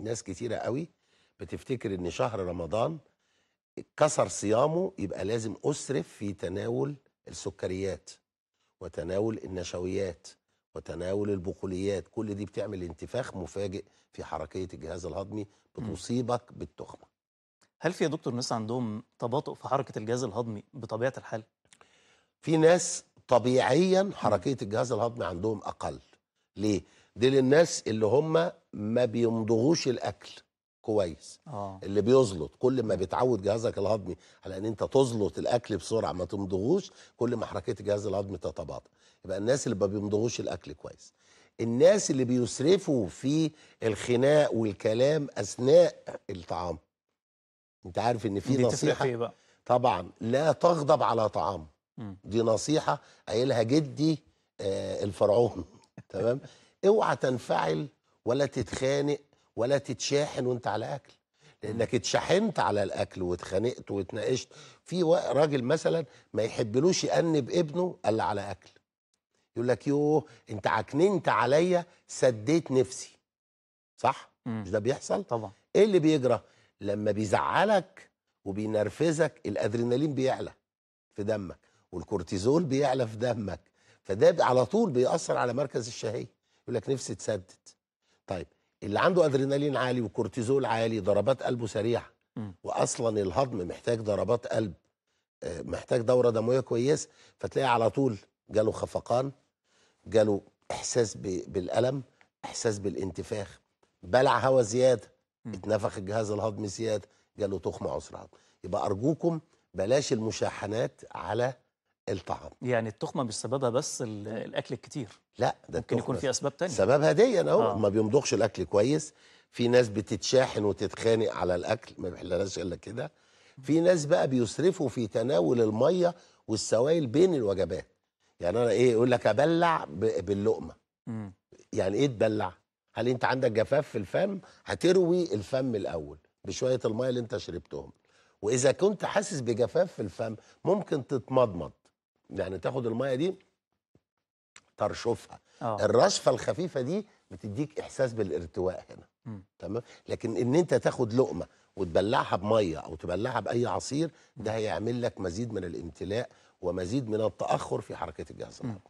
ناس كتيرة قوي بتفتكر ان شهر رمضان كسر صيامه يبقى لازم اسرف في تناول السكريات وتناول النشويات وتناول البقوليات كل دي بتعمل انتفاخ مفاجئ في حركيه الجهاز الهضمي بتصيبك بالتخمه هل في يا دكتور ناس عندهم تباطؤ في حركه الجهاز الهضمي بطبيعه الحال في ناس طبيعيا حركيه الجهاز الهضمي عندهم اقل ليه دي للناس اللي هم ما بيمضغوش الاكل كويس آه. اللي بيزلط كل ما بيتعود جهازك الهضمي على ان انت تزلط الاكل بسرعه ما تمضغوش كل ما حركه الجهاز الهضمي تتباطأ يبقى الناس اللي ما بيمضغوش الاكل كويس الناس اللي بيسرفوا في الخناق والكلام اثناء الطعام انت عارف ان في نصيحه إيه بقى. طبعا لا تغضب على طعام م. دي نصيحه قايلها جدي آه الفرعون تمام اوعى تنفعل ولا تتخانق ولا تتشاحن وانت على اكل لانك اتشحنت على الاكل واتخانقت واتناقشت في راجل مثلا ما يحبلوش يأنب ابنه الا على اكل يقول لك يوه انت عكننت عليا سديت نفسي صح مم. مش ده بيحصل طبعا ايه اللي بيجرى لما بيزعلك وبينرفزك الادرينالين بيعلى في دمك والكورتيزول بيعلى في دمك فده على طول بيأثر على مركز الشهيه يقول لك نفسي تسدد طيب اللي عنده ادرينالين عالي وكورتيزول عالي ضربات قلبه سريعه واصلا الهضم محتاج ضربات قلب آه، محتاج دوره دمويه كويسه فتلاقي على طول جاله خفقان جاله احساس بالالم احساس بالانتفاخ بلع هواء زياده اتنفخ الجهاز الهضمي زياده جاله تخمه عسر يبقى ارجوكم بلاش المشاحنات على الطعام يعني التخمه مش سببها بس الاكل الكتير لا ده ممكن يكون في اسباب تانية سببها دي اهو آه. ما بيمضغش الاكل كويس في ناس بتتشاحن وتتخانق على الاكل ما بيحلناش الا كده في ناس بقى بيسرفوا في تناول الميه والسوائل بين الوجبات يعني انا ايه يقول لك ابلع باللقمه م. يعني ايه تبلع هل انت عندك جفاف في الفم هتروي الفم الاول بشويه الميه اللي انت شربتهم واذا كنت حاسس بجفاف في الفم ممكن تتمضمض يعني تاخد الميه دي ترشفها أوه. الرشفه الخفيفه دي بتديك احساس بالارتواء هنا تمام لكن ان انت تاخد لقمه وتبلعها بميه او تبلعها باي عصير ده هيعمل لك مزيد من الامتلاء ومزيد من التاخر في حركه الجهاز الهضمي